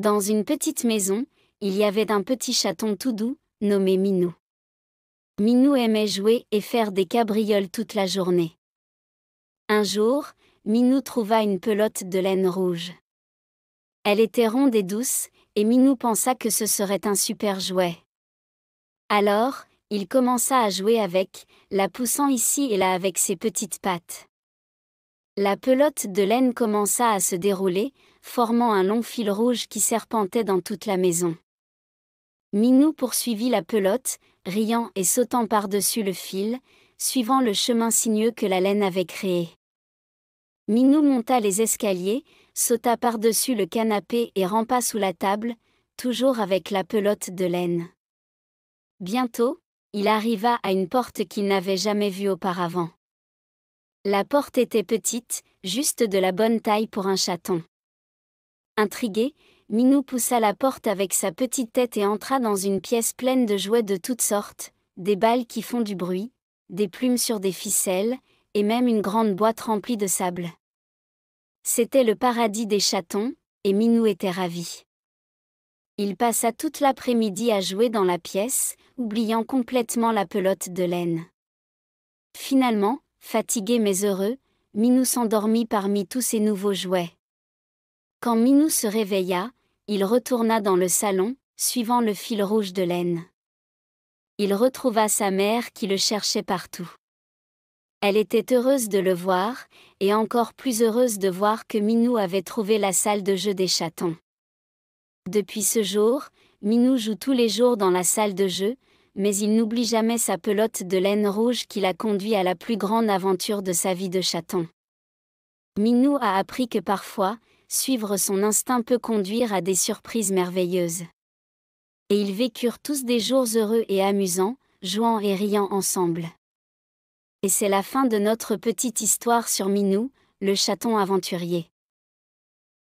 Dans une petite maison, il y avait un petit chaton tout doux, nommé Minou. Minou aimait jouer et faire des cabrioles toute la journée. Un jour, Minou trouva une pelote de laine rouge. Elle était ronde et douce, et Minou pensa que ce serait un super jouet. Alors, il commença à jouer avec, la poussant ici et là avec ses petites pattes. La pelote de laine commença à se dérouler, formant un long fil rouge qui serpentait dans toute la maison. Minou poursuivit la pelote, riant et sautant par-dessus le fil, suivant le chemin sinueux que la laine avait créé. Minou monta les escaliers, sauta par-dessus le canapé et rampa sous la table, toujours avec la pelote de laine. Bientôt, il arriva à une porte qu'il n'avait jamais vue auparavant. La porte était petite, juste de la bonne taille pour un chaton. Intrigué, Minou poussa la porte avec sa petite tête et entra dans une pièce pleine de jouets de toutes sortes, des balles qui font du bruit, des plumes sur des ficelles, et même une grande boîte remplie de sable. C'était le paradis des chatons, et Minou était ravi. Il passa toute l'après-midi à jouer dans la pièce, oubliant complètement la pelote de laine. Finalement, fatigué mais heureux, Minou s'endormit parmi tous ses nouveaux jouets. Quand Minou se réveilla, il retourna dans le salon, suivant le fil rouge de laine. Il retrouva sa mère qui le cherchait partout. Elle était heureuse de le voir, et encore plus heureuse de voir que Minou avait trouvé la salle de jeu des chatons. Depuis ce jour, Minou joue tous les jours dans la salle de jeu, mais il n'oublie jamais sa pelote de laine rouge qui l'a conduit à la plus grande aventure de sa vie de chaton. Minou a appris que parfois, suivre son instinct peut conduire à des surprises merveilleuses. Et ils vécurent tous des jours heureux et amusants, jouant et riant ensemble. Et c'est la fin de notre petite histoire sur Minou, le chaton aventurier.